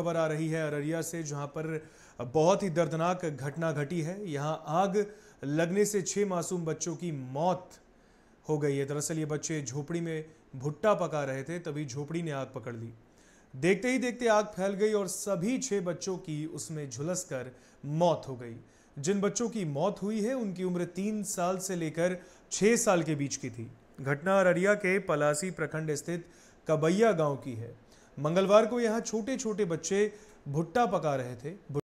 खबर आ रही है अररिया से जहां पर बहुत ही दर्दनाक घटना घटी है यहां आग लगने से छह मासूम बच्चों की मौत हो गई है दरअसल ये बच्चे झोपड़ी में भुट्टा पका रहे थे तभी झोपड़ी ने आग पकड़ ली देखते ही देखते आग फैल गई और सभी छह बच्चों की उसमें झुलस कर मौत हो गई जिन बच्चों की मौत हुई है उनकी उम्र तीन साल से लेकर छह साल के बीच की थी घटना अररिया के पलासी प्रखंड स्थित कबैया गांव की है मंगलवार को यहाँ छोटे छोटे बच्चे भुट्टा पका रहे थे